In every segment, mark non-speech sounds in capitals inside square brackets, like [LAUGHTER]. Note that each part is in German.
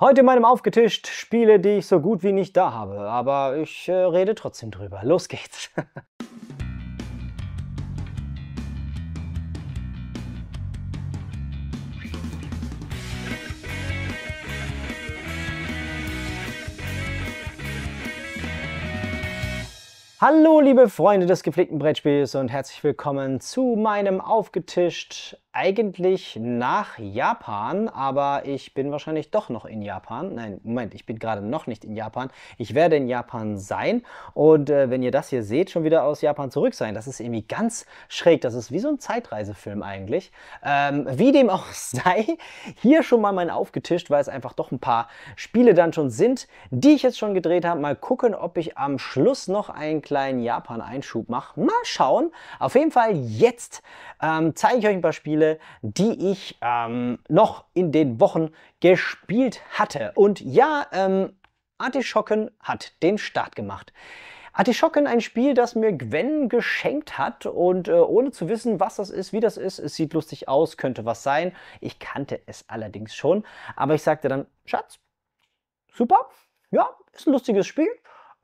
Heute in meinem Aufgetischt Spiele, die ich so gut wie nicht da habe, aber ich äh, rede trotzdem drüber. Los geht's! [LAUGHS] Hallo liebe Freunde des gepflegten Brettspiels und herzlich willkommen zu meinem Aufgetischt eigentlich nach Japan, aber ich bin wahrscheinlich doch noch in Japan. Nein, Moment, ich bin gerade noch nicht in Japan. Ich werde in Japan sein und äh, wenn ihr das hier seht, schon wieder aus Japan zurück sein. Das ist irgendwie ganz schräg. Das ist wie so ein Zeitreisefilm eigentlich. Ähm, wie dem auch [LAUGHS] sei, hier schon mal mein aufgetischt, weil es einfach doch ein paar Spiele dann schon sind, die ich jetzt schon gedreht habe. Mal gucken, ob ich am Schluss noch ein kleinen kleinen Japan-Einschub mache. Mal schauen. Auf jeden Fall jetzt ähm, zeige ich euch ein paar Spiele, die ich ähm, noch in den Wochen gespielt hatte. Und ja, ähm, Artischocken hat den Start gemacht. Artischocken, ein Spiel, das mir Gwen geschenkt hat und äh, ohne zu wissen, was das ist, wie das ist, es sieht lustig aus, könnte was sein. Ich kannte es allerdings schon, aber ich sagte dann, Schatz, super, ja, ist ein lustiges Spiel,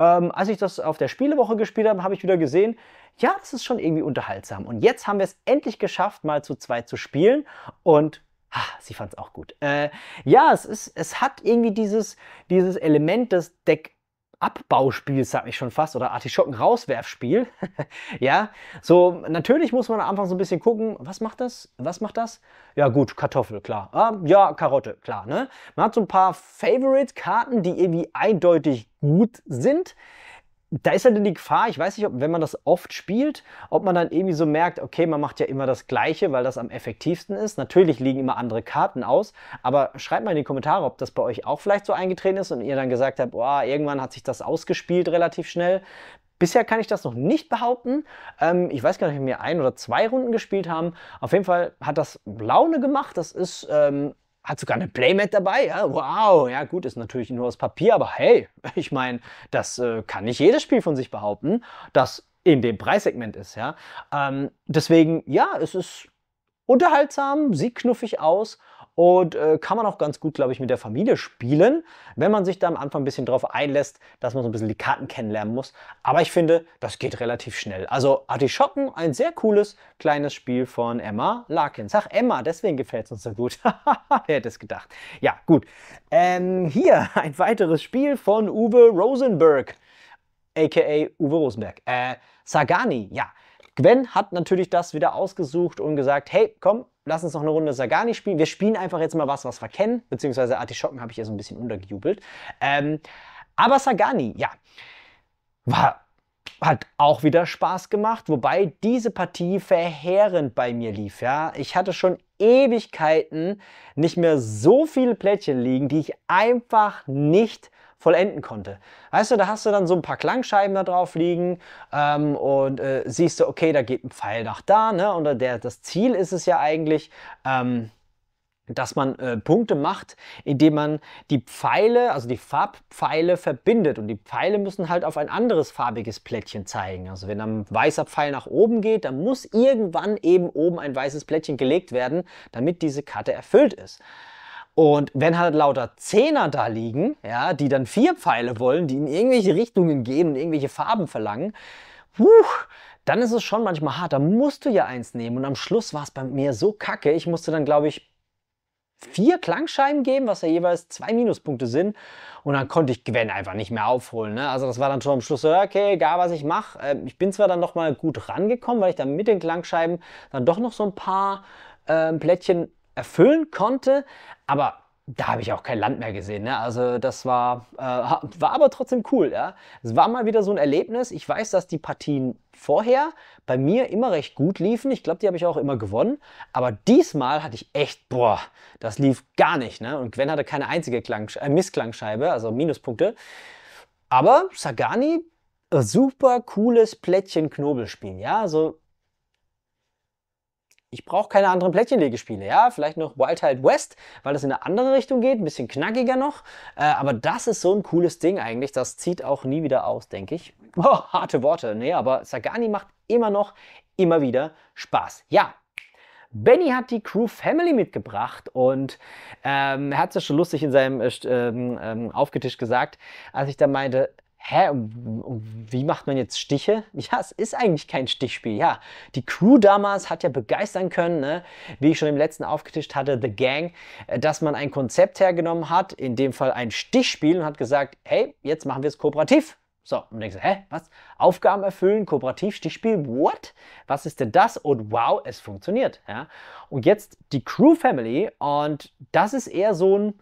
ähm, als ich das auf der Spielewoche gespielt habe, habe ich wieder gesehen, ja, das ist schon irgendwie unterhaltsam. Und jetzt haben wir es endlich geschafft, mal zu zweit zu spielen. Und ha, sie fand es auch gut. Äh, ja, es, ist, es hat irgendwie dieses, dieses Element des Deck Abbauspiel, sag ich schon fast, oder Artischocken-Rauswerfspiel. [LAUGHS] ja, so natürlich muss man am Anfang so ein bisschen gucken, was macht das? Was macht das? Ja, gut, Kartoffel, klar. Ah, ja, Karotte, klar. Ne? Man hat so ein paar Favorite-Karten, die irgendwie eindeutig gut sind da ist halt die Gefahr, ich weiß nicht, ob, wenn man das oft spielt, ob man dann irgendwie so merkt, okay, man macht ja immer das Gleiche, weil das am effektivsten ist. Natürlich liegen immer andere Karten aus, aber schreibt mal in die Kommentare, ob das bei euch auch vielleicht so eingetreten ist und ihr dann gesagt habt, boah, irgendwann hat sich das ausgespielt relativ schnell. Bisher kann ich das noch nicht behaupten. Ähm, ich weiß gar nicht, ob wir ein oder zwei Runden gespielt haben. Auf jeden Fall hat das Laune gemacht. Das ist ähm, hat sogar eine Playmat dabei. Ja, wow, ja gut, ist natürlich nur aus Papier, aber hey, [LAUGHS] ich meine, das äh, kann nicht jedes Spiel von sich behaupten, das in dem Preissegment ist. Ja, ähm, deswegen, ja, es ist unterhaltsam, sieht knuffig aus und äh, kann man auch ganz gut, glaube ich, mit der Familie spielen, wenn man sich da am Anfang ein bisschen drauf einlässt, dass man so ein bisschen die Karten kennenlernen muss. Aber ich finde, das geht relativ schnell. Also Artischocken, ein sehr cooles kleines Spiel von Emma Larkin. Sag Emma, deswegen gefällt es uns so gut. [LAUGHS] Wer hätte es gedacht? Ja, gut. Ähm, hier [LAUGHS] ein weiteres Spiel von Uwe Rosenberg, a.k.a. Uwe Rosenberg. Äh, Sagani, ja. Gwen hat natürlich das wieder ausgesucht und gesagt, hey, komm, lass uns noch eine Runde Sagani spielen. Wir spielen einfach jetzt mal was, was wir kennen, beziehungsweise Artischocken habe ich ja so ein bisschen untergejubelt. Ähm, aber Sagani, ja, war, hat auch wieder Spaß gemacht, wobei diese Partie verheerend bei mir lief. Ja, ich hatte schon Ewigkeiten nicht mehr so viele Plättchen liegen, die ich einfach nicht vollenden konnte. Weißt du, da hast du dann so ein paar Klangscheiben da drauf liegen ähm, und äh, siehst du, okay, da geht ein Pfeil nach da, ne? Und der, das Ziel ist es ja eigentlich, ähm, dass man äh, Punkte macht, indem man die Pfeile, also die Farbpfeile verbindet. Und die Pfeile müssen halt auf ein anderes farbiges Plättchen zeigen. Also wenn ein weißer Pfeil nach oben geht, dann muss irgendwann eben oben ein weißes Plättchen gelegt werden, damit diese Karte erfüllt ist. Und wenn halt lauter Zehner da liegen, ja, die dann vier Pfeile wollen, die in irgendwelche Richtungen gehen und irgendwelche Farben verlangen, puh, dann ist es schon manchmal hart. Da musst du ja eins nehmen. Und am Schluss war es bei mir so kacke. Ich musste dann, glaube ich, vier Klangscheiben geben, was ja jeweils zwei Minuspunkte sind. Und dann konnte ich Gwen einfach nicht mehr aufholen. Ne? Also das war dann schon am Schluss so, okay, egal was ich mache. Ähm, ich bin zwar dann nochmal gut rangekommen, weil ich dann mit den Klangscheiben dann doch noch so ein paar äh, Plättchen erfüllen konnte, aber da habe ich auch kein Land mehr gesehen. Ne? Also das war, äh, war aber trotzdem cool. Ja? Es war mal wieder so ein Erlebnis. Ich weiß, dass die Partien vorher bei mir immer recht gut liefen. Ich glaube, die habe ich auch immer gewonnen. Aber diesmal hatte ich echt, boah, das lief gar nicht. Ne? Und Gwen hatte keine einzige Klang, äh, Missklangscheibe, also Minuspunkte. Aber Sagani, super cooles Plättchen-Knobelspiel. Ja, also ich brauche keine anderen Plättchenlegespiele. Ja, vielleicht noch Wild Wild West, weil das in eine andere Richtung geht, ein bisschen knackiger noch. Äh, aber das ist so ein cooles Ding eigentlich. Das zieht auch nie wieder aus, denke ich. [LAUGHS] Oh, harte Worte. Nee, aber Sagani macht immer noch, immer wieder Spaß. Ja, Benny hat die Crew Family mitgebracht und ähm, er hat es ja schon lustig in seinem äh, ähm, ähm aufgetischt gesagt, als ich da meinte, hä, wie macht man jetzt Stiche? Ja, es ist eigentlich kein Stichspiel. Ja, die Crew damals hat ja begeistern können, ne? wie ich schon im letzten aufgetischt hatte, The Gang, äh, dass man ein Konzept hergenommen hat, in dem Fall ein Stichspiel und hat gesagt, hey, jetzt machen wir es kooperativ. So, und denkst du, hä, was? Aufgaben erfüllen, kooperativ, Stichspiel, what? Was ist denn das? Und wow, es funktioniert. Ja? Und jetzt die Crew Family und das ist eher so ein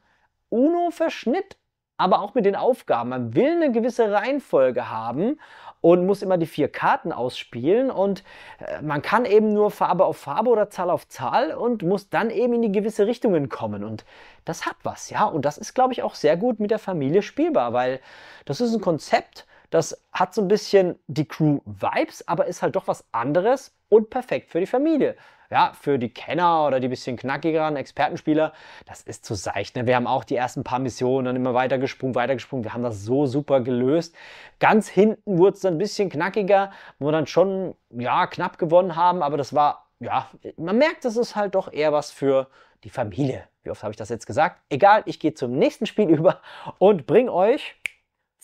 Uno-Verschnitt aber auch mit den Aufgaben. Man will eine gewisse Reihenfolge haben und muss immer die vier Karten ausspielen und äh, man kann eben nur Farbe auf Farbe oder Zahl auf Zahl und muss dann eben in die gewisse Richtungen kommen und das hat was, ja, und das ist glaube ich auch sehr gut mit der Familie spielbar, weil das ist ein Konzept, das hat so ein bisschen die Crew-Vibes, aber ist halt doch was anderes und perfekt für die Familie. Ja, für die Kenner oder die bisschen knackigeren Expertenspieler, das ist zu seicht. Ne? Wir haben auch die ersten paar Missionen dann immer weitergesprungen, weitergesprungen. Wir haben das so super gelöst. Ganz hinten wurde es dann ein bisschen knackiger, wo wir dann schon ja, knapp gewonnen haben, aber das war, ja, man merkt, das ist halt doch eher was für die Familie. Wie oft habe ich das jetzt gesagt? Egal, ich gehe zum nächsten Spiel [LAUGHS] über und bringe euch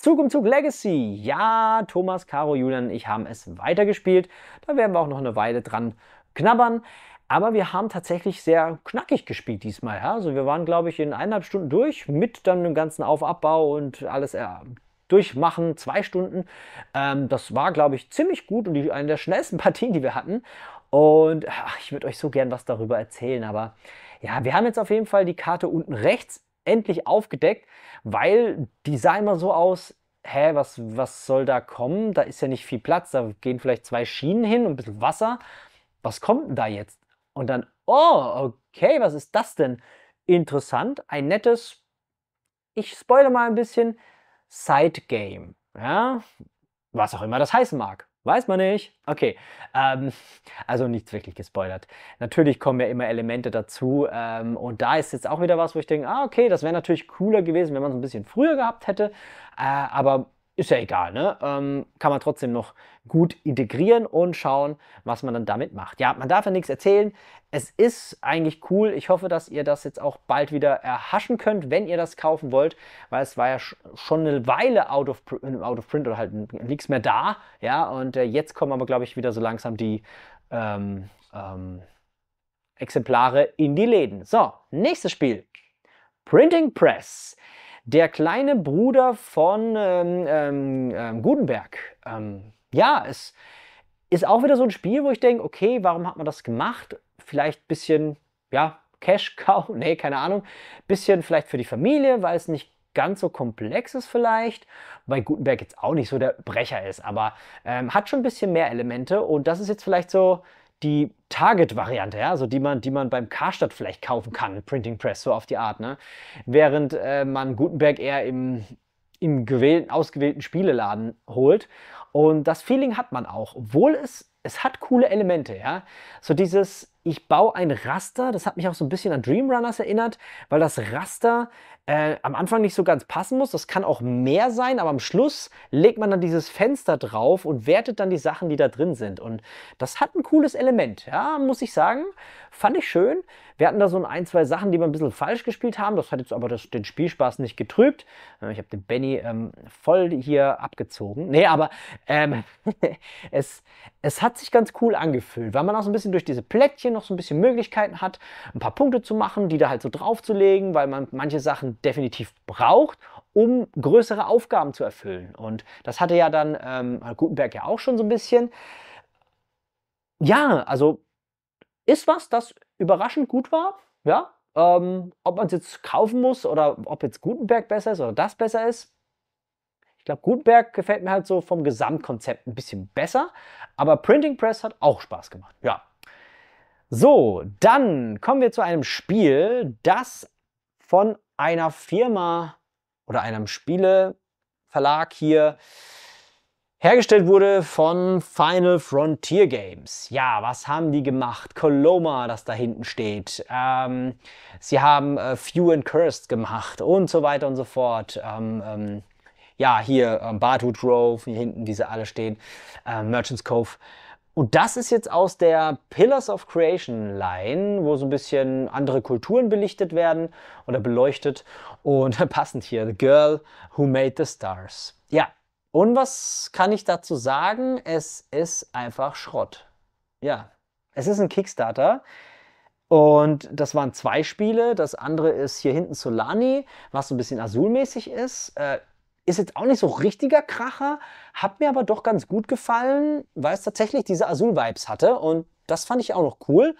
Zug um Zug Legacy. Ja, Thomas, Caro, Julian ich haben es weitergespielt. Da werden wir auch noch eine Weile dran knabbern. Aber wir haben tatsächlich sehr knackig gespielt diesmal. Ja? Also wir waren, glaube ich, in eineinhalb Stunden durch mit dann dem ganzen Aufabbau und alles äh, durchmachen, zwei Stunden. Ähm, das war, glaube ich, ziemlich gut und die, eine der schnellsten [LAUGHS] Partien, die wir hatten. Und ach, ich würde euch so gern was darüber erzählen, aber ja, wir haben jetzt auf jeden Fall die Karte unten rechts endlich aufgedeckt, weil die sah immer so aus, hä, was, was soll da kommen? Da ist ja nicht viel Platz, da gehen vielleicht zwei Schienen hin und ein bisschen Wasser. Was kommt denn da jetzt? Und dann, oh, okay, was ist das denn? Interessant, ein nettes, ich spoilere mal ein bisschen, Side Game. Ja, was auch immer das heißen mag. Weiß man nicht. Okay. Ähm, [LAUGHS] also nichts wirklich gespoilert. Natürlich kommen ja immer Elemente dazu. Ähm, und da ist jetzt auch wieder was, wo ich denke, ah, okay, das wäre natürlich cooler gewesen, wenn man es ein bisschen früher gehabt hätte. Äh, aber ist ja egal, ne? Ähm, kann man trotzdem noch gut integrieren und schauen, was man dann damit macht. Ja, man darf ja nichts erzählen. Es ist eigentlich cool. Ich hoffe, dass ihr das jetzt auch bald wieder erhaschen könnt, wenn ihr das kaufen wollt, weil es war ja schon eine Weile out of, äh, out of print oder halt nichts mehr da. Ja, und äh, jetzt kommen aber, glaube ich, wieder so langsam die ähm, ähm, Exemplare in die Läden. So, nächstes Spiel. Printing Press der kleine Bruder von ähm, ähm, ähm Gutenberg. Ähm, ja, es ist auch wieder so ein Spiel, wo ich denke, okay, warum hat man das gemacht? Vielleicht ein bisschen, ja, Cash Cow, [LAUGHS] nee, keine Ahnung. Bisschen vielleicht für die Familie, weil es nicht ganz so komplex ist vielleicht, weil Gutenberg jetzt auch nicht so der Brecher ist, aber ähm, hat schon ein bisschen mehr Elemente und das ist jetzt vielleicht so die Target-Variante, ja, also die man, die man beim Karstadt vielleicht kaufen kann, Printing Press, so auf die Art, ne? Während äh, man Gutenberg eher im, im gewählten, ausgewählten Spieleladen holt. Und das Feeling hat man auch, obwohl es, es hat coole Elemente, ja. So dieses, ich baue ein Raster, das hat mich auch so ein bisschen an Dream Runners erinnert, weil das Raster äh, am Anfang nicht so ganz passen muss. Das kann auch mehr sein, aber am Schluss legt man dann dieses Fenster drauf und wertet dann die Sachen, die da drin sind. Und das hat ein cooles Element, ja, muss ich sagen. Fand ich schön. Wir hatten da so ein, zwei Sachen, die wir ein bisschen falsch gespielt haben. Das hat jetzt aber das, den Spielspaß nicht getrübt. Äh, ich habe den Benny ähm, voll hier abgezogen. Nee, aber ähm, [LAUGHS] es, es hat sich ganz cool angefühlt, weil man auch so ein bisschen durch diese Plättchen noch so ein bisschen Möglichkeiten hat, ein paar Punkte zu machen, die da halt so draufzulegen, weil man manche Sachen definitiv braucht um größere Aufgaben zu erfüllen. Und das hatte ja dann ähm, Gutenberg ja auch schon so ein bisschen. Ja, also ist was, das überraschend gut war. Ja, ähm, ob man es jetzt kaufen muss oder ob jetzt Gutenberg besser ist oder das besser ist. Ich glaube, Gutenberg gefällt mir halt so vom Gesamtkonzept ein bisschen besser. Aber Printing Press hat auch Spaß gemacht. Ja, so, dann kommen wir zu einem Spiel, das von einer Firma oder einem Spieleverlag hier hergestellt wurde von Final Frontier Games. Ja, was haben die gemacht? Coloma, das da hinten steht. Ähm, sie haben äh, Few and Cursed gemacht und so weiter und so fort. Ähm, ähm, ja, hier ähm, Bartwood Grove, hier hinten, diese alle stehen. Äh, Merchants Cove und das ist jetzt aus der Pillars of Creation Line, wo so ein bisschen andere Kulturen belichtet werden oder beleuchtet. Und [LAUGHS] passend hier, The Girl Who Made the Stars. Ja, und was kann ich dazu sagen? Es ist einfach Schrott. Ja, es ist ein Kickstarter. Und das waren zwei Spiele. Das andere ist hier hinten Solani, was so ein bisschen azulmäßig ist. Äh, ist jetzt auch nicht so richtiger Kracher, hat mir aber doch ganz gut gefallen, weil es tatsächlich diese Azul-Vibes hatte und das fand ich auch noch cool.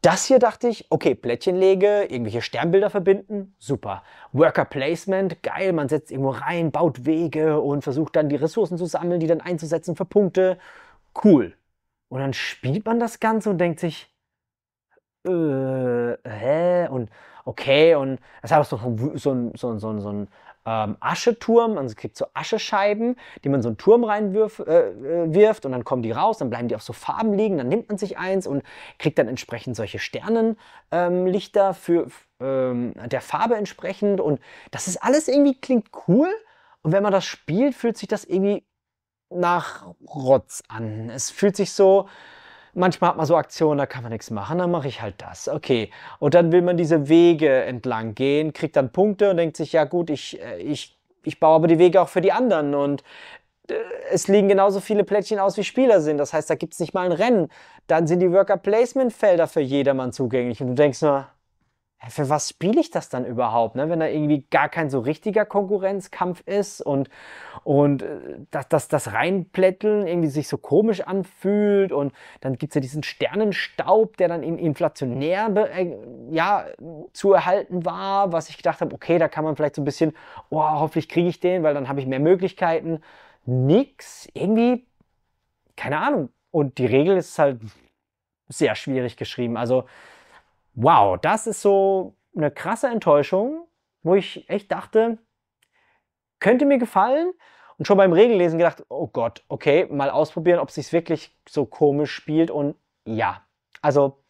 Das hier dachte ich, okay, Plättchen lege, irgendwelche Sternbilder verbinden, super. Worker Placement, geil, man setzt irgendwo rein, baut Wege und versucht dann die Ressourcen zu sammeln, die dann einzusetzen für Punkte. Cool. Und dann spielt man das Ganze und denkt sich, äh, hä? Und okay, und das hat auch so, so, so, so, so ein ähm, Ascheturm, also es gibt so Aschescheiben, die man so einen Turm reinwirft äh, äh und dann kommen die raus, dann bleiben die auf so Farben liegen, dann nimmt man sich eins und kriegt dann entsprechend solche Sternenlichter ähm, für ähm, der Farbe entsprechend und das ist alles irgendwie klingt cool und wenn man das spielt, fühlt sich das irgendwie nach Rotz an. Es fühlt sich so, manchmal hat man so Aktionen, da kann man nichts machen, dann mache ich halt das. Okay. Und dann will man diese Wege entlang gehen, kriegt dann Punkte und denkt sich, ja gut, ich, äh, ich, ich baue aber die Wege auch für die anderen und äh, es liegen genauso viele Plättchen aus, wie Spieler sind. Das heißt, da gibt es nicht mal ein Rennen. Dann sind die Worker-Placement-Felder für jedermann zugänglich. Und du denkst nur, für was spiele ich das dann überhaupt, ne? wenn da irgendwie gar kein so richtiger Konkurrenzkampf ist und, und äh, dass das, das Reinplätteln irgendwie sich so komisch anfühlt und dann gibt's ja diesen Sternenstaub, der dann in inflationär äh, ja, zu erhalten war, was ich gedacht habe, okay, da kann man vielleicht so ein bisschen, oh, hoffentlich kriege ich den, weil dann habe ich mehr Möglichkeiten. Nix, irgendwie, keine Ahnung. Und die Regel ist halt sehr schwierig geschrieben. Also wow, das ist so eine krasse Enttäuschung, wo ich echt dachte, könnte mir gefallen. Und schon beim Regellesen gedacht, oh Gott, okay, mal ausprobieren, ob es sich wirklich so komisch spielt. Und ja, also,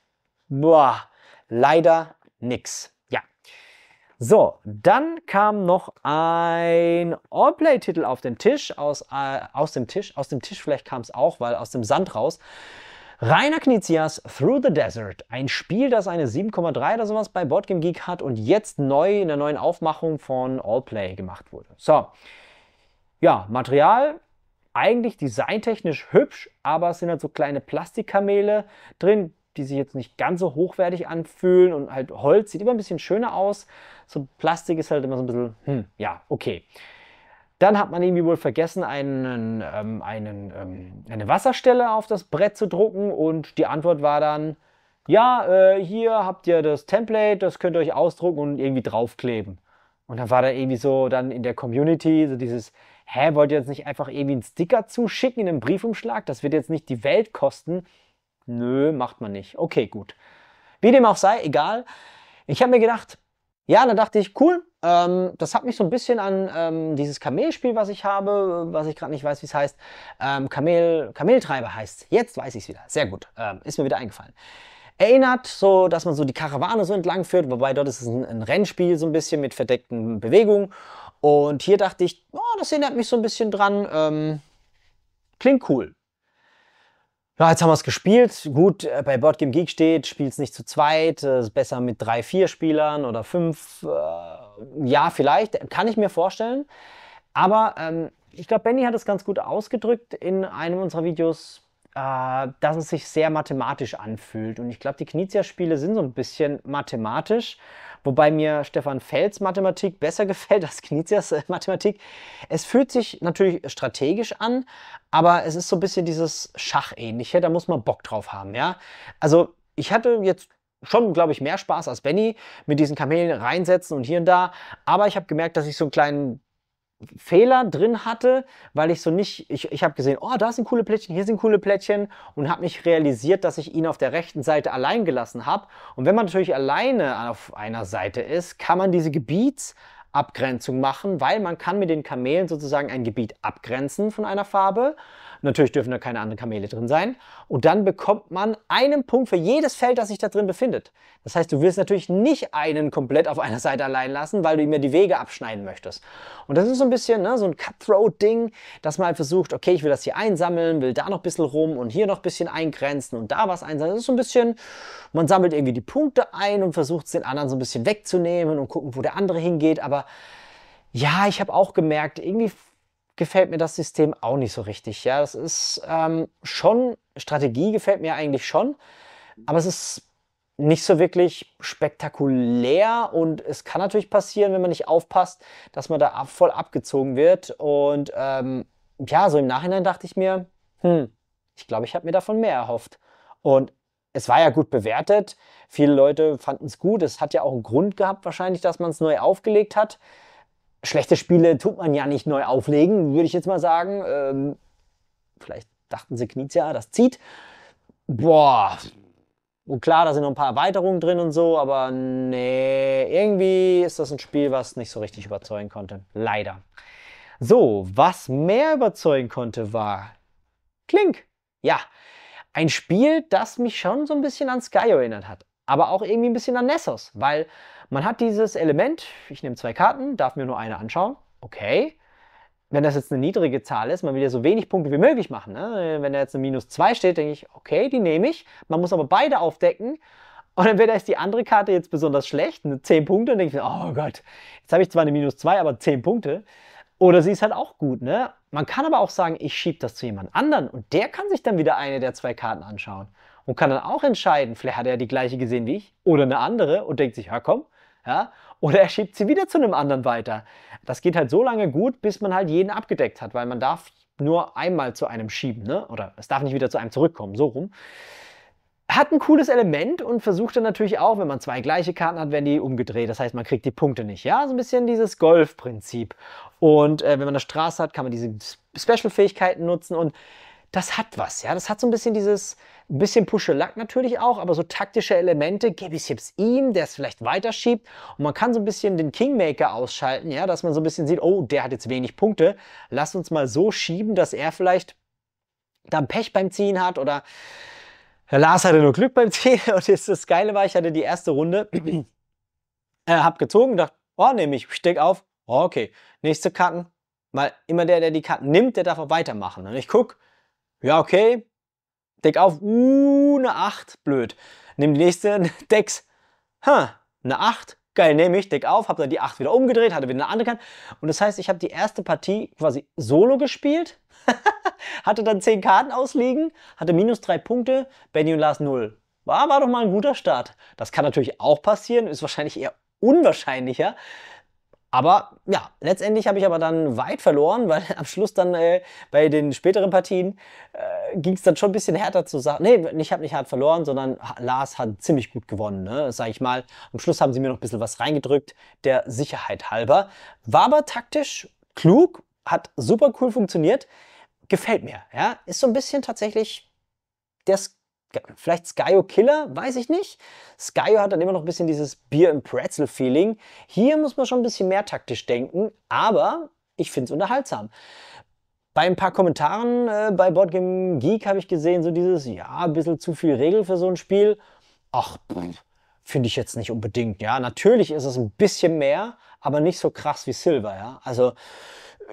boah, leider nix. Ja. So, dann kam noch ein Allplay-Titel auf den Tisch, aus, äh, aus dem Tisch, aus dem Tisch vielleicht kam es auch, weil aus dem Sand raus. Rainer Knizias Through the Desert, ein Spiel, das eine 7,3 oder sowas bei Boardgame Geek hat und jetzt neu in der neuen Aufmachung von Allplay gemacht wurde. So, ja, Material eigentlich designtechnisch hübsch, aber es sind halt so kleine Plastikkamele drin, die sich jetzt nicht ganz so hochwertig anfühlen und halt Holz sieht immer ein bisschen schöner aus. So Plastik ist halt immer so ein bisschen, hm, ja, okay. Dann hat man irgendwie wohl vergessen, einen, ähm, einen, ähm, eine Wasserstelle auf das Brett zu drucken und die Antwort war dann, ja, äh, hier habt ihr das Template, das könnt ihr euch ausdrucken und irgendwie draufkleben. Und dann war da irgendwie so dann in der Community so dieses, hä, wollt ihr jetzt nicht einfach irgendwie einen Sticker zuschicken in einem Briefumschlag? Das wird jetzt nicht die Welt kosten. Nö, macht man nicht. Okay, gut. Wie dem auch sei, egal. Ich habe mir gedacht, ja, da dachte ich, cool, ähm, das hat mich so ein bisschen an ähm, dieses Kamelspiel, was ich habe, was ich gerade nicht weiß, wie es heißt. Ähm, Kamel, Kameltreiber heißt Jetzt weiß ich es wieder. Sehr gut. Ähm, ist mir wieder eingefallen. Erinnert, so dass man so die Karawane so entlang führt, wobei dort ist es ein, ein Rennspiel so ein bisschen mit verdeckten Bewegungen. Und hier dachte ich, oh, das erinnert mich so ein bisschen dran. Ähm, klingt cool. Ja, jetzt haben wir es gespielt. Gut, äh, bei Board Game Geek steht, spielt es nicht zu zweit, äh, ist besser mit drei, vier Spielern oder fünf. Äh, ja, vielleicht, kann ich mir vorstellen. Aber ähm, ich glaube, Benny hat es ganz gut ausgedrückt in einem unserer Videos, äh, dass es sich sehr mathematisch anfühlt. Und ich glaube, die Knizia-Spiele sind so ein bisschen mathematisch. Wobei mir Stefan Fels Mathematik besser [LAUGHS] gefällt als Knizias äh, Mathematik. Es fühlt sich natürlich strategisch an, aber es ist so ein bisschen dieses Schachähnliche. Da muss man Bock drauf haben, ja. Also ich hatte jetzt schon, glaube ich, mehr Spaß als Benny mit diesen Kamelen reinsetzen und hier und da. Aber ich habe gemerkt, dass ich so einen kleinen Fehler drin hatte, weil ich so nicht, ich, ich habe gesehen, oh, da sind coole Plättchen, hier sind coole Plättchen und habe nicht realisiert, dass ich ihn auf der rechten Seite allein gelassen habe. Und wenn man natürlich alleine auf einer Seite ist, kann man diese Gebietsabgrenzung machen, weil man kann mit den Kamelen sozusagen ein Gebiet abgrenzen von einer Farbe. Natürlich dürfen da keine anderen Kamele drin sein. Und dann bekommt man einen Punkt für jedes Feld, das sich da drin befindet. Das heißt, du wirst natürlich nicht einen komplett auf einer Seite allein lassen, weil du ihm ja die Wege abschneiden möchtest. Und das ist so ein bisschen ne, so ein Cutthroat-Ding, dass man halt versucht, okay, ich will das hier einsammeln, will da noch ein bisschen rum und hier noch ein bisschen eingrenzen und da was einsammeln. Das ist so ein bisschen, man sammelt irgendwie die Punkte ein und versucht es den anderen so ein bisschen wegzunehmen und gucken, wo der andere hingeht. Aber ja, ich habe auch gemerkt, irgendwie gefällt mir das System auch nicht so richtig. Ja, das ist ähm, schon, Strategie gefällt mir eigentlich schon, aber es ist nicht so wirklich spektakulär und es kann natürlich passieren, wenn man nicht aufpasst, dass man da voll abgezogen wird. Und ähm, ja, so im Nachhinein dachte ich mir, hm, ich glaube, ich habe mir davon mehr erhofft. Und es war ja gut bewertet. Viele Leute fanden es gut. Es hat ja auch einen Grund gehabt, wahrscheinlich, dass man es neu aufgelegt hat schlechte Spiele tut man ja nicht neu auflegen, würde ich jetzt mal sagen. Ähm, vielleicht dachten sie, Knizia, das zieht. Boah, und klar, da sind noch ein paar Erweiterungen drin und so, aber nee, irgendwie ist das ein Spiel, was nicht so richtig überzeugen konnte. Leider. So, was mehr überzeugen konnte, war Klink. Ja, ein Spiel, das mich schon so ein bisschen an Sky erinnert hat, aber auch irgendwie ein bisschen an Nessos, weil man hat dieses Element, ich nehme zwei Karten, darf mir nur eine anschauen. Okay. Wenn das jetzt eine niedrige Zahl ist, man will ja so wenig Punkte wie möglich machen. Ne? Wenn da jetzt eine minus 2 steht, denke ich, okay, die nehme ich. Man muss aber beide aufdecken. Und entweder ist die andere Karte jetzt besonders schlecht, eine 10 Punkte, und denke ich, oh Gott, jetzt habe ich zwar eine minus 2, aber 10 Punkte. Oder sie ist halt auch gut, ne? Man kann aber auch sagen, ich schiebe das zu jemand anderen und der kann sich dann wieder eine der zwei Karten anschauen und kann dann auch entscheiden, vielleicht hat er die gleiche gesehen wie ich oder eine andere und denkt sich, ja komm, ja? Oder er schiebt sie wieder zu einem anderen weiter. Das geht halt so lange gut, bis man halt jeden abgedeckt hat, weil man darf nur einmal zu einem schieben, ne? oder es darf nicht wieder zu einem zurückkommen, so rum. Hat ein cooles Element und versucht dann natürlich auch, wenn man zwei gleiche Karten hat, werden die umgedreht. Das heißt, man kriegt die Punkte nicht. Ja, so ein bisschen dieses Golf-Prinzip. Und äh, wenn man eine Straße hat, kann man diese Special-Fähigkeiten nutzen und das hat was, ja. Das hat so ein bisschen dieses, ein bisschen Puschelack natürlich auch, aber so taktische Elemente gebe ich jetzt ihm, der es vielleicht weiterschiebt. Und man kann so ein bisschen den Kingmaker ausschalten, ja, dass man so ein bisschen sieht, oh, der hat jetzt wenig Punkte. Lass uns mal so schieben, dass er vielleicht dann Pech beim Ziehen hat oder Lars hatte nur Glück beim Ziehen. [LAUGHS] Und jetzt das Geile war, ich hatte die erste Runde, [CLEARS THROAT] äh, hab gezogen, dachte, oh, nehme ich, steck auf, oh, okay, nächste Karten. Weil immer der, der die Karten nimmt, der darf auch weitermachen. Und ich gucke, ja, okay, Deck auf, uh, eine 8, blöd. Nimm die nächste, [LAUGHS] Decks, ha, eine 8, geil, nehme ich, Deck auf, habe dann die 8 wieder umgedreht, hatte wieder eine andere Karte. Und das heißt, ich habe die erste Partie quasi solo gespielt, [LAUGHS] hatte dann 10 Karten ausliegen, hatte minus 3 Punkte, Benny und Lars 0. War, war doch mal ein guter Start. Das kann natürlich auch passieren, ist wahrscheinlich eher unwahrscheinlicher. Aber ja, letztendlich habe ich aber dann weit verloren, weil [LAUGHS] am Schluss dann äh, bei den späteren Partien äh, ging es dann schon ein bisschen härter zu sagen. Nee, ich habe nicht hart verloren, sondern Lars hat ziemlich gut gewonnen, ne? sage ich mal. Am Schluss haben sie mir noch ein bisschen was reingedrückt, der Sicherheit halber. War aber taktisch klug, hat super cool funktioniert, gefällt mir. Ja? Ist so ein bisschen tatsächlich der das Vielleicht Skyo Killer, weiß ich nicht. Skyo hat dann immer noch ein bisschen dieses Bier im Pretzel-Feeling. Hier muss man schon ein bisschen mehr taktisch denken, aber ich finde es unterhaltsam. Bei ein paar Kommentaren äh, bei Boardgame Geek habe ich gesehen, so dieses, ja, ein bisschen zu viel Regel für so ein Spiel. Ach, finde ich jetzt nicht unbedingt. Ja, natürlich ist es ein bisschen mehr, aber nicht so krass wie Silver. Ja, also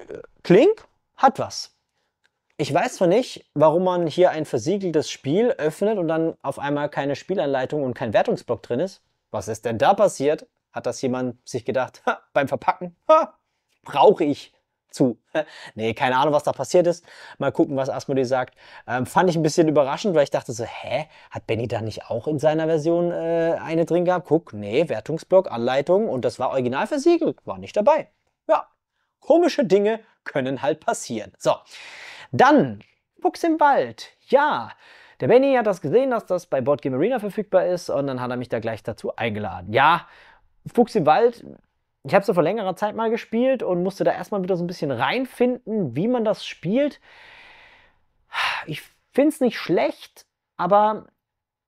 äh, Klink hat was. Ich weiß zwar nicht, warum man hier ein versiegeltes Spiel öffnet und dann auf einmal keine Spielanleitung und kein Wertungsblock drin ist. Was ist denn da passiert? Hat das jemand sich gedacht, ha, beim Verpacken, brauche ich zu. [LAUGHS] nee, keine Ahnung, was da passiert ist. Mal gucken, was Asmodee sagt. Ähm, fand ich ein bisschen überraschend, weil ich dachte so, hä, hat Benny da nicht auch in seiner Version äh, eine drin gehabt? Guck, nee, Wertungsblock, Anleitung und das war original versiegelt, war nicht dabei. Ja, komische Dinge können halt passieren. So, dann Fuchs im Wald. Ja, der Benny hat das gesehen, dass das bei Boardgame Arena verfügbar ist und dann hat er mich da gleich dazu eingeladen. Ja, Fuchs im Wald. Ich habe es ja vor längerer Zeit mal gespielt und musste da erstmal wieder so ein bisschen reinfinden, wie man das spielt. Ich finde es nicht schlecht, aber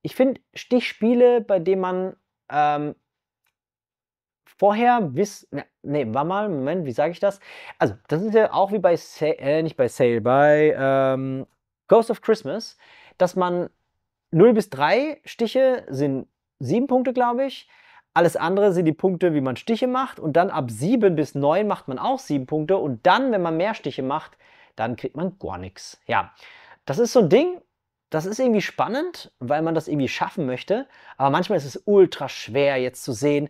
ich finde Stichspiele, bei denen man ähm, vorher wissen. Nee, ne, war mal, Moment, wie sage ich das? Also, das ist ja auch wie bei Sale, äh, nicht bei Sale, bei ähm, Ghost of Christmas, dass man 0 bis 3 Stiche sind 7 Punkte, glaube ich. Alles andere sind die Punkte, wie man Stiche macht. Und dann ab 7 bis 9 macht man auch 7 Punkte. Und dann, wenn man mehr Stiche macht, dann kriegt man gar nichts. Ja, das ist so ein Ding. Das ist irgendwie spannend, weil man das irgendwie schaffen möchte. Aber manchmal ist es ultra schwer jetzt zu sehen,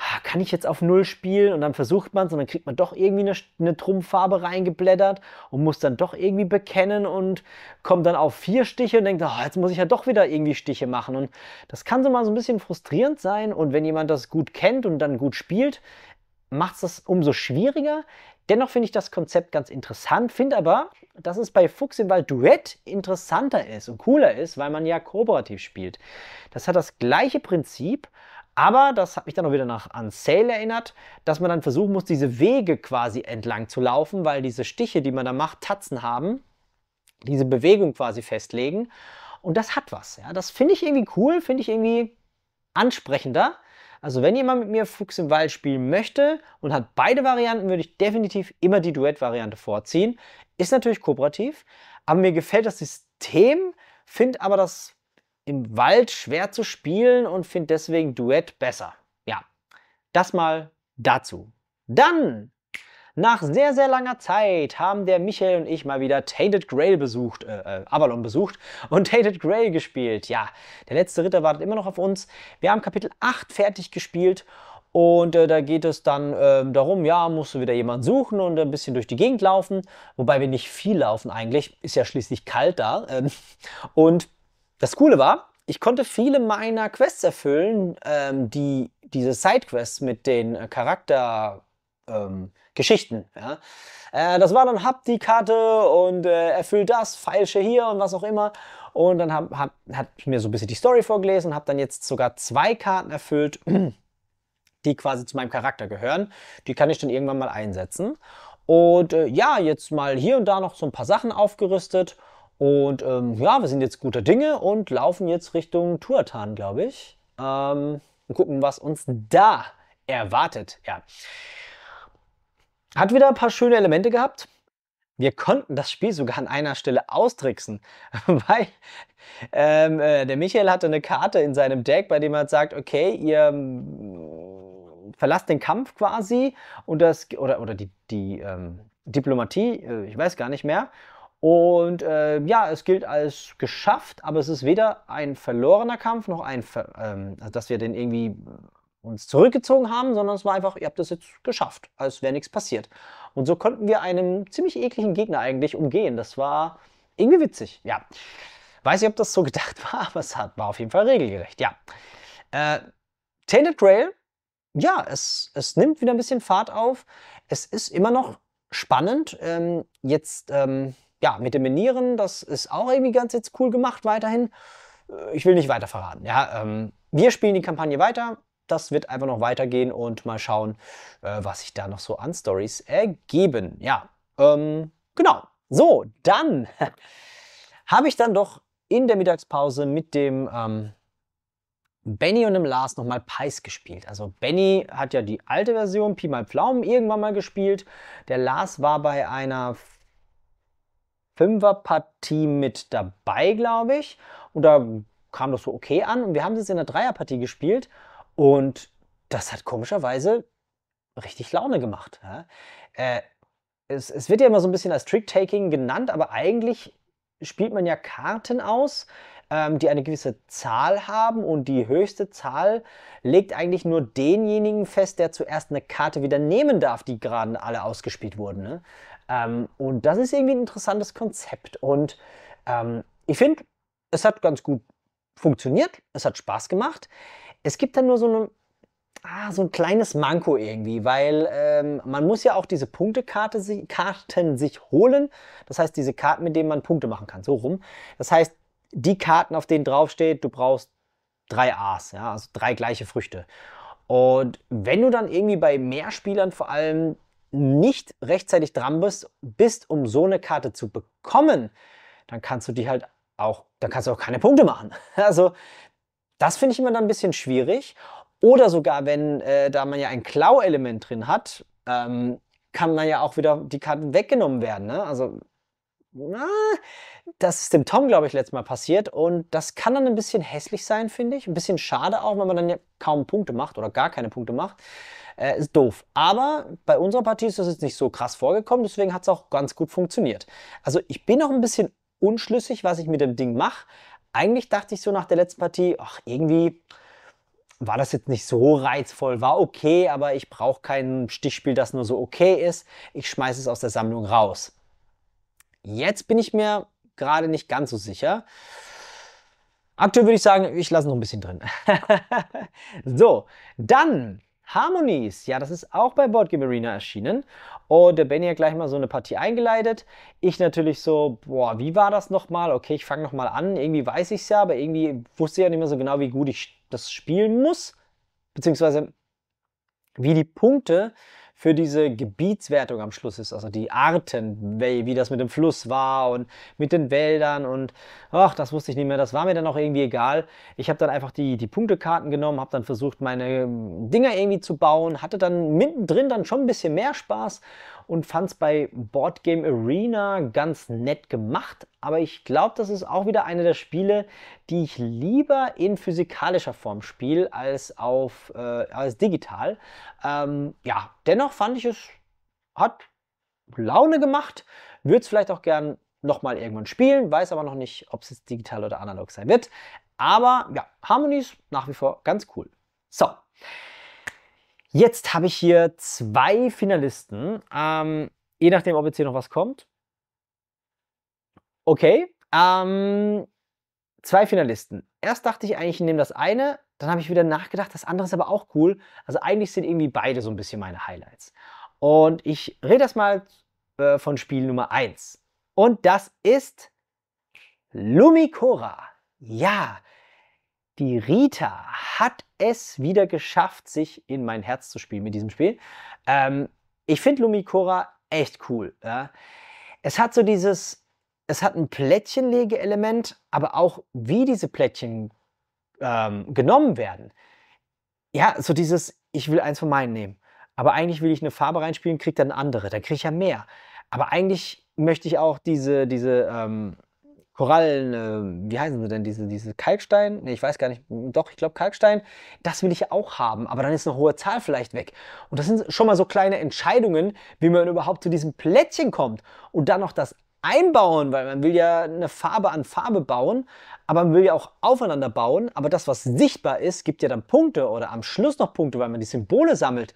Ah, kann ich jetzt auf Null spielen? Und dann versucht man es und dann kriegt man doch irgendwie eine, eine Trumpffarbe reingeblättert und muss dann doch irgendwie bekennen und kommt dann auf vier Stiche und denkt, oh, jetzt muss ich ja doch wieder irgendwie Stiche machen. Und das kann so mal so ein bisschen frustrierend sein. Und wenn jemand das gut kennt und dann gut spielt, macht es das umso schwieriger. Dennoch finde ich das Konzept ganz interessant, finde aber, dass es bei Fuchs im Wald Duett interessanter ist und cooler ist, weil man ja kooperativ spielt. Das hat das gleiche Prinzip, aber das hat mich dann auch wieder nach an Sale erinnert, dass man dann versuchen muss, diese Wege quasi entlang zu laufen, weil diese Stiche, die man da macht, Tatzen haben, diese Bewegung quasi festlegen. Und das hat was. Ja. Das finde ich irgendwie cool, finde ich irgendwie ansprechender. Also wenn jemand mit mir Fuchs im Wald spielen möchte und hat beide Varianten, würde ich definitiv immer die Duett-Variante vorziehen. Ist natürlich kooperativ, aber mir gefällt das System, finde aber das im Wald schwer zu spielen und finde deswegen Duett besser. Ja, das mal dazu. Dann, nach sehr, sehr langer Zeit haben der Michael und ich mal wieder Tainted Grail besucht, äh, äh Avalon besucht und Tainted Grail gespielt. Ja, der letzte Ritter wartet immer noch auf uns. Wir haben Kapitel 8 fertig gespielt und äh, da geht es dann äh, darum, ja, musst du wieder jemanden suchen und ein bisschen durch die Gegend laufen. Wobei wir nicht viel laufen eigentlich, ist ja schließlich kalt da. Ähm, und das Coole war, ich konnte viele meiner Quests erfüllen, ähm, die diese Sidequests mit den äh, Charaktergeschichten. ähm, Ja. Äh, das war dann, hab die Karte und äh, erfüll das, feilsche hier und was auch immer. Und dann hab, hab, hat mir so ein bisschen die Story vorgelesen, habe dann jetzt sogar zwei Karten erfüllt, [CLEARS THROAT] die quasi zu meinem Charakter gehören. Die kann ich dann irgendwann mal einsetzen. Und äh, ja, jetzt mal hier und da noch so ein paar Sachen aufgerüstet. Und ähm, ja, wir sind jetzt guter Dinge und laufen jetzt Richtung Tuatan, glaube ich. Ähm, und gucken, was uns da erwartet. Ja. Hat wieder ein paar schöne Elemente gehabt. Wir konnten das Spiel sogar an einer Stelle austricksen, [LAUGHS] weil ähm, äh, der Michael hatte eine Karte in seinem Deck, bei dem er sagt, okay, ihr ähm, verlasst den Kampf quasi und das oder, oder die, die ähm, Diplomatie, äh, ich weiß gar nicht mehr. Und äh, ja, es gilt als geschafft, aber es ist weder ein verlorener Kampf noch ein, Ver ähm, also, dass wir den irgendwie äh, uns zurückgezogen haben, sondern es war einfach, ihr habt das jetzt geschafft, als wäre nichts passiert. Und so konnten wir einen ziemlich ekligen Gegner eigentlich umgehen. Das war irgendwie witzig, ja. Weiß nicht, ob das so [LAUGHS] gedacht war, aber es war auf jeden Fall regelgerecht, ja. Äh, Tainted Grail, ja, es, es nimmt wieder ein bisschen Fahrt auf. Es ist immer noch spannend. Ähm, jetzt. Ähm, ja, mit den Menieren, das ist auch irgendwie ganz jetzt cool gemacht weiterhin. Äh, ich will nicht weiter verraten. Ja, ähm, wir spielen die Kampagne weiter. Das wird einfach noch weitergehen und mal schauen, äh, was sich da noch so an Stories ergeben. Ja, ähm, genau. So, dann [LAUGHS] habe ich dann doch in der Mittagspause mit dem ähm, Benny und dem Lars nochmal Pies gespielt. Also Benny hat ja die alte Version Pi mal Pflaumen irgendwann mal gespielt. Der Lars war bei einer Fünferpartie mit dabei, glaube ich. Und da kam das so okay an. Und wir haben es in der Dreierpartie gespielt. Und das hat komischerweise richtig Laune gemacht. Ja? Äh, es, es, wird ja immer so ein bisschen als Trick-Taking genannt, aber eigentlich spielt man ja Karten aus, ähm, die eine gewisse Zahl haben und die höchste Zahl legt eigentlich nur denjenigen fest, der zuerst eine Karte wieder nehmen darf, die gerade alle ausgespielt wurden. Ne? Ähm, und das ist irgendwie ein interessantes Konzept. Und ähm, ich finde, es hat ganz gut funktioniert, es hat Spaß gemacht. Es gibt dann nur so eine ah, so ein kleines Manko irgendwie, weil ähm, man muss ja auch diese Punktekarte si sich holen. Das heißt, diese Karten, mit denen man Punkte machen kann, so rum. Das heißt, die Karten, auf denen draufsteht, du brauchst drei A's, ja, also drei gleiche Früchte. Und wenn du dann irgendwie bei mehr Spielern vor allem nicht rechtzeitig dran bist, bist, um so eine Karte zu bekommen, dann kannst du die halt auch, dann kannst du auch keine Punkte machen. [LAUGHS] Also das finde ich immer dann ein bisschen schwierig. Oder sogar, wenn äh, da man ja ein Klau-Element drin hat, ähm, kann man ja auch wieder die Karten weggenommen werden. Ne? Also na, das ist dem Tom, glaube ich, letztes Mal passiert. Und das kann dann ein bisschen hässlich sein, finde ich. Ein bisschen schade auch, wenn man dann ja kaum Punkte macht oder gar keine Punkte macht. Äh, ist doof. Aber bei unserer Partie ist das jetzt nicht so krass vorgekommen, deswegen hat es auch ganz gut funktioniert. Also ich bin noch ein bisschen unschlüssig, was ich mit dem Ding mache. Eigentlich dachte ich so nach der letzten Partie, ach irgendwie war das jetzt nicht so reizvoll, war okay, aber ich brauche kein Stichspiel, das nur so okay ist. Ich schmeiße es aus der Sammlung raus. Jetzt bin ich mir gerade nicht ganz so sicher. Aktuell würde ich sagen, ich lasse noch ein bisschen drin. [LAUGHS] so, dann Harmonies. Ja, das ist auch bei Boardgame Arena erschienen. Und der Benny hat gleich mal so eine Partie eingeleitet. Ich natürlich so, boah, wie war das nochmal? Okay, ich fange nochmal an. Irgendwie weiß ich es ja, aber irgendwie wusste ich ja nicht mehr so genau, wie gut ich das spielen muss. Beziehungsweise wie die Punkte für diese Gebietswertung am Schluss ist, also die Arten, wie das mit dem Fluss war und mit den Wäldern und ach, das wusste ich nicht mehr, das war mir dann auch irgendwie egal. Ich habe dann einfach die, die Punktekarten genommen, habe dann versucht, meine Dinger irgendwie zu bauen, hatte dann mittendrin dann schon ein bisschen mehr Spaß und fand es bei Board Game Arena ganz nett gemacht. Aber ich glaube, das ist auch wieder eine der Spiele, die ich lieber in physikalischer Form spiele als, äh, als digital. Ähm, ja, dennoch fand ich es hat Laune gemacht. Würde es vielleicht auch gern nochmal irgendwann spielen, weiß aber noch nicht, ob es jetzt digital oder analog sein wird. Aber ja, Harmonies nach wie vor ganz cool. So, Jetzt habe ich hier zwei Finalisten. Ähm, je nachdem, ob jetzt hier noch was kommt. Okay. Ähm, zwei Finalisten. Erst dachte ich eigentlich, ich nehme das eine. Dann habe ich wieder nachgedacht, das andere ist aber auch cool. Also eigentlich sind irgendwie beide so ein bisschen meine Highlights. Und ich rede das mal äh, von Spiel Nummer 1. Und das ist Lumikora. Ja, die Rita hat es wieder geschafft, sich in mein Herz zu spielen mit diesem Spiel. Ähm, ich finde Lumikora echt cool. Ja. Es hat so dieses, es hat ein Plättchenlegeelement, aber auch wie diese Plättchen ähm, genommen werden. Ja, so dieses, ich will eins von meinen nehmen. Aber eigentlich will ich eine Farbe reinspielen, kriegt dann andere. Dann kriege ich ja mehr. Aber eigentlich möchte ich auch diese, diese ähm, Korallen, äh, wie heißen sie denn, diese, diese Kalkstein? Ne, ich weiß gar nicht, doch, ich glaube Kalkstein, das will ich auch haben, aber dann ist eine hohe Zahl vielleicht weg. Und das sind schon mal so kleine Entscheidungen, wie man überhaupt zu diesem Plättchen kommt und dann noch das einbauen, weil man will ja eine Farbe an Farbe bauen, aber man will ja auch aufeinander bauen, aber das, was sichtbar ist, gibt ja dann Punkte oder am Schluss noch Punkte, weil man die Symbole sammelt.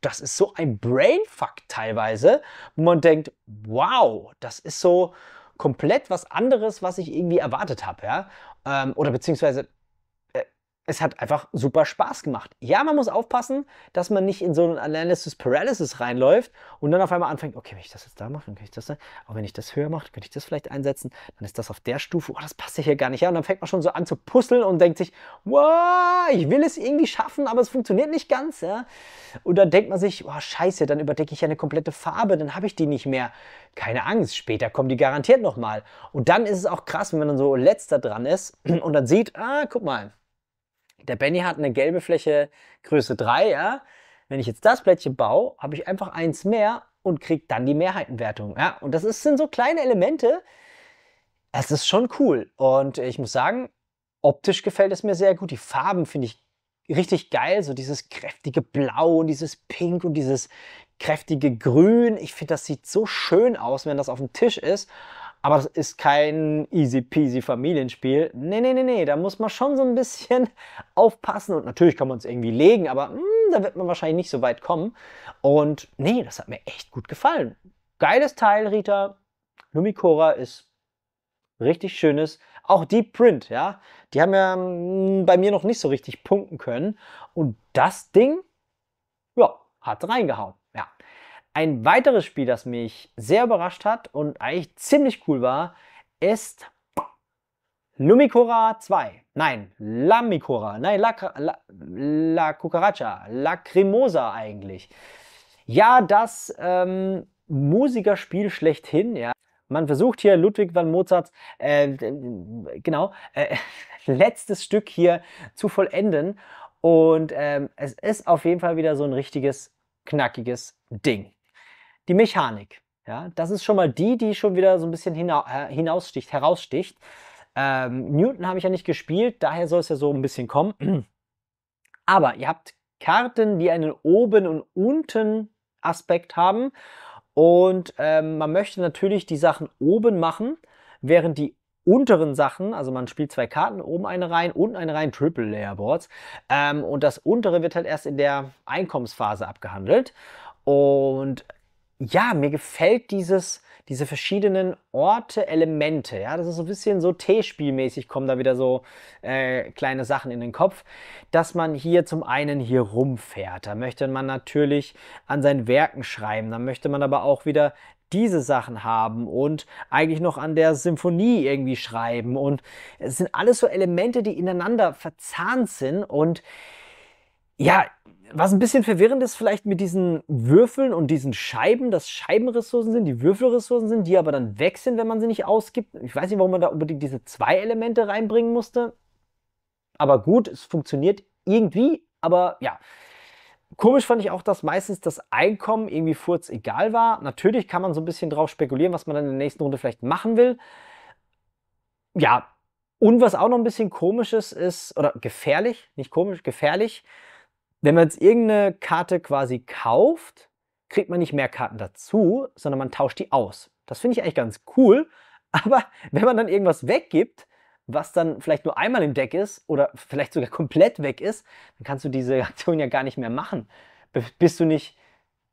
Das ist so ein Brainfuck teilweise, wo man denkt, wow, das ist so, komplett was anderes, was ich irgendwie erwartet habe. Ja? Ähm, oder beziehungsweise es hat einfach super Spaß gemacht. Ja, man muss aufpassen, dass man nicht in so einen Analysis Paralysis reinläuft und dann auf einmal anfängt, okay, wenn ich das jetzt da mache, dann kann ich das da, ne? aber wenn ich das höher mache, könnte ich das vielleicht einsetzen, dann ist das auf der Stufe, oh, das passt ja hier gar nicht her. Und dann fängt man schon so an zu puzzeln und denkt sich, wow, ich will es irgendwie schaffen, aber es funktioniert nicht ganz. Ja? Und dann denkt man sich, oh, scheiße, dann überdecke ich ja eine komplette Farbe, dann habe ich die nicht mehr. Keine Angst, später kommen die garantiert nochmal. Und dann ist es auch krass, wenn man dann so letzter dran ist [CLEARS THROAT] und dann sieht, ah, guck mal, der Benny hat eine gelbe Fläche Größe 3, ja. Wenn ich jetzt das Blättchen baue, habe ich einfach eins mehr und kriege dann die Mehrheitenwertung, ja. Und das ist, sind so kleine Elemente. Es ist schon cool. Und ich muss sagen, optisch gefällt es mir sehr gut. Die Farben finde ich richtig geil. So dieses kräftige Blau und dieses Pink und dieses kräftige Grün. Ich finde, das sieht so schön aus, wenn das auf dem Tisch ist. Aber das ist kein easy peasy Familienspiel. Nee, nee, nee, nee, da muss man schon so ein bisschen [LAUGHS] aufpassen. Und natürlich kann man es irgendwie legen, aber mh, hm, da wird man wahrscheinlich nicht so weit kommen. Und nee, das hat mir echt gut gefallen. Geiles Teil, Rita. Lumikora ist richtig schönes. Auch Deep Print, ja. Die haben ja mh, hm, bei mir noch nicht so richtig punkten können. Und das Ding, ja, hat reingehauen. Ein weiteres Spiel, das mich sehr überrascht hat und eigentlich ziemlich cool war, ist Lumicora 2. Nein, Lamicora. Nein, La, La, La Cucaracha. Lacrimosa eigentlich. Ja, das ähm, Musikerspiel schlechthin, ja. Man versucht hier Ludwig van Mozarts, äh, genau, äh, [LAUGHS] letztes Stück hier zu vollenden. Und ähm, es ist auf jeden Fall wieder so ein richtiges, knackiges Ding die Mechanik. Ja, das ist schon mal die, die schon wieder so ein bisschen hina äh, hinaussticht, heraussticht. Ähm, Newton habe ich ja nicht gespielt, daher soll es ja so ein bisschen kommen. [CLEARS THROAT] Aber ihr habt Karten, die einen oben und unten Aspekt haben. Und ähm, man möchte natürlich die Sachen oben machen, während die unteren Sachen, also man spielt zwei Karten, oben eine rein, unten eine rein, Triple Layerboards. Ähm, und das untere wird halt erst in der Einkommensphase abgehandelt. Und ja, mir gefällt dieses, diese verschiedenen Orte, Elemente. Ja, das ist so ein bisschen so T-Spielmäßig, kommen da wieder so äh, kleine Sachen in den Kopf, dass man hier zum einen hier rumfährt. Da möchte man natürlich an seinen Werken schreiben. Da möchte man aber auch wieder diese Sachen haben und eigentlich noch an der Symphonie irgendwie schreiben. Und es sind alles so Elemente, die ineinander verzahnt sind und ja, was ein bisschen verwirrend ist vielleicht mit diesen Würfeln und diesen Scheiben, dass Scheibenressourcen sind, die Würfelressourcen sind, die aber dann weg sind, wenn man sie nicht ausgibt. Ich weiß nicht, warum man da unbedingt diese zwei Elemente reinbringen musste. Aber gut, es funktioniert irgendwie, aber ja. Komisch fand ich auch, dass meistens das Einkommen irgendwie furz egal war. Natürlich kann man so ein bisschen drauf spekulieren, was man dann in der nächsten Runde vielleicht machen will. Ja, und was auch noch ein bisschen komisch ist oder gefährlich, nicht komisch, gefährlich, wenn man jetzt irgendeine Karte quasi kauft, kriegt man nicht mehr Karten dazu, sondern man tauscht die aus. Das finde ich eigentlich ganz cool. [LAUGHS] Aber wenn man dann irgendwas weggibt, was dann vielleicht nur einmal im Deck ist oder vielleicht sogar komplett weg ist, dann kannst du diese [LAUGHS] Aktion ja gar nicht mehr machen. Bist du nicht.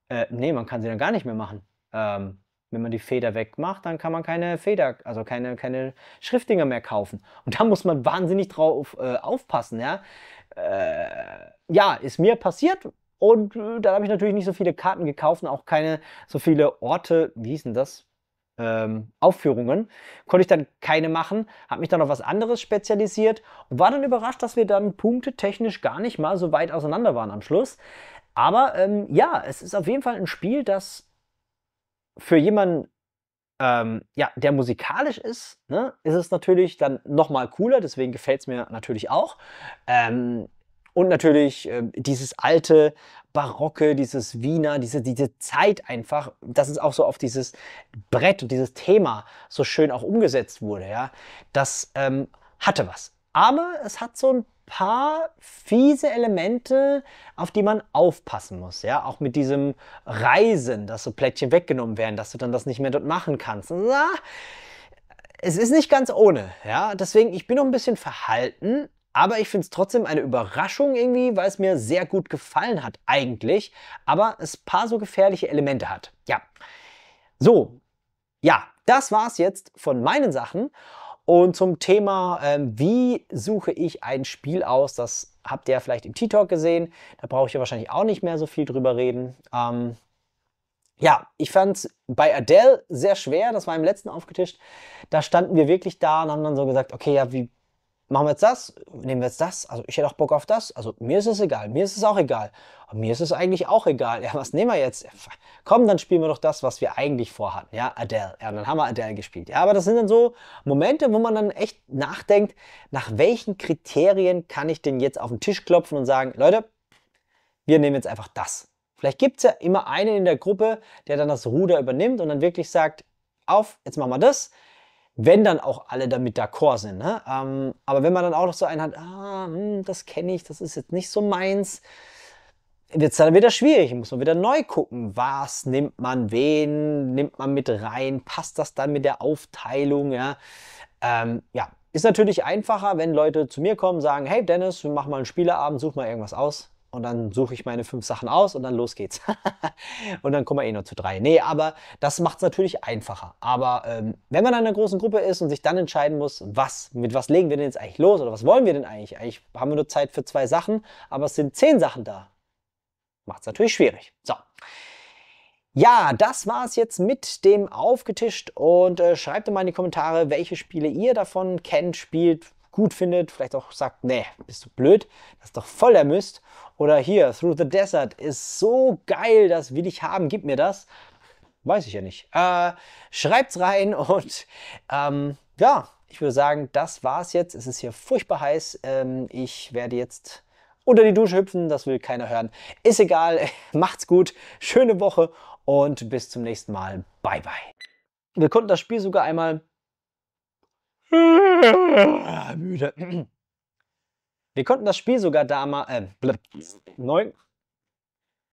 Äh, nee, man kann sie dann gar nicht mehr machen. Ähm, wenn man die Feder wegmacht, dann kann man keine Feder, also keine, keine Schriftdinger mehr kaufen. Und da muss man wahnsinnig drauf äh, aufpassen, ja. Äh, ja, ist mir passiert, und äh, da habe ich natürlich nicht so viele Karten gekauft und auch keine so viele Orte, wie hießen das? Ähm, Aufführungen. Konnte ich dann keine machen, habe mich dann auf was anderes spezialisiert und war dann überrascht, dass wir dann punktetechnisch gar nicht mal so weit auseinander waren am Schluss. Aber ähm, ja, es ist auf jeden Fall ein Spiel, das für jemanden, ähm, ja, der musikalisch ist, ne, ist es natürlich dann nochmal cooler, deswegen gefällt es mir natürlich auch. Ähm, und natürlich äh, dieses alte, barocke, dieses Wiener, diese, diese Zeit einfach, dass es auch so auf dieses Brett und dieses Thema so schön auch umgesetzt wurde, ja, das ähm, hatte was. Aber es hat so ein paar fiese Elemente, auf die man aufpassen muss. Ja, auch mit diesem Reisen, dass so Plättchen weggenommen werden, dass du dann das nicht mehr dort machen kannst. Na, es ist nicht ganz ohne. Ja, deswegen, ich bin noch ein bisschen verhalten, aber ich finde es trotzdem eine Überraschung irgendwie, weil es mir sehr gut gefallen hat eigentlich, aber es paar so gefährliche Elemente hat. Ja. So, ja, das war es jetzt von meinen Sachen. Und zum Thema, ähm, wie suche ich ein Spiel aus, das habt ihr ja vielleicht im T-Talk gesehen. Da brauche ich ja wahrscheinlich auch nicht mehr so viel drüber reden. Ähm, ja, ich fand es bei Adele sehr schwer. Das war im letzten aufgetischt. Da standen wir wirklich da und haben dann so gesagt, okay, ja, wie machen wir jetzt das, nehmen wir jetzt das, also ich hätte auch Bock auf das, also mir ist es egal, mir ist es auch egal, und mir ist es eigentlich auch egal, [LAUGHS] ja, was nehmen wir jetzt? komm, dann spielen wir doch das, was wir eigentlich vorhatten, ja, Adele, ja, dann haben wir Adele gespielt, ja, aber das sind dann so Momente, wo man dann echt nachdenkt, nach welchen Kriterien kann ich denn jetzt auf den Tisch klopfen und sagen, Leute, wir nehmen jetzt einfach das. Vielleicht gibt es ja immer einen in der Gruppe, der dann das Ruder übernimmt und dann wirklich sagt, auf, jetzt machen wir das, wenn dann auch alle damit d'accord sind. Ne? Ähm, aber wenn man dann auch noch so einen hat, ah, hm, das kenne ich, das ist jetzt nicht so meins, wird es dann wieder schwierig, muss man wieder neu gucken, was nimmt man wen, nimmt man mit rein, passt das dann mit der Aufteilung, ja. Ähm, ja, ist natürlich einfacher, wenn Leute zu mir kommen, und sagen, hey Dennis, mach mal einen Spieleabend, such mal irgendwas aus. Und dann suche ich meine fünf Sachen aus und dann los geht's. [LAUGHS] und dann kommen wir eh nur zu drei. Nee, aber das macht es natürlich einfacher. Aber ähm, wenn man in einer großen Gruppe ist und sich dann entscheiden muss, was, mit was legen wir denn jetzt eigentlich los oder was wollen wir denn eigentlich? Eigentlich haben wir nur Zeit für zwei Sachen, aber es sind zehn Sachen da. Macht es natürlich schwierig. So. Ja, das war es jetzt mit dem Aufgetischt und äh, schreibt mal in die Kommentare, welche Spiele ihr davon kennt, spielt, gut findet, vielleicht auch sagt, nee, bist du blöd, das ist doch voll der Mist oder hier, Through the Desert ist so geil, das will ich haben, gib mir das. Weiß ich ja nicht. Äh, schreibt's rein [LAUGHS] und ähm, ja, ich würde sagen, das war's jetzt. Es ist hier furchtbar heiß. Ähm, ich werde jetzt unter die Dusche hüpfen, das will keiner hören. Ist egal, [LAUGHS] macht's gut, schöne Woche und bis zum nächsten Mal. Bye bye. Wir konnten das Spiel sogar einmal [LAUGHS] müde. Wir konnten das Spiel sogar damals. Äh, neun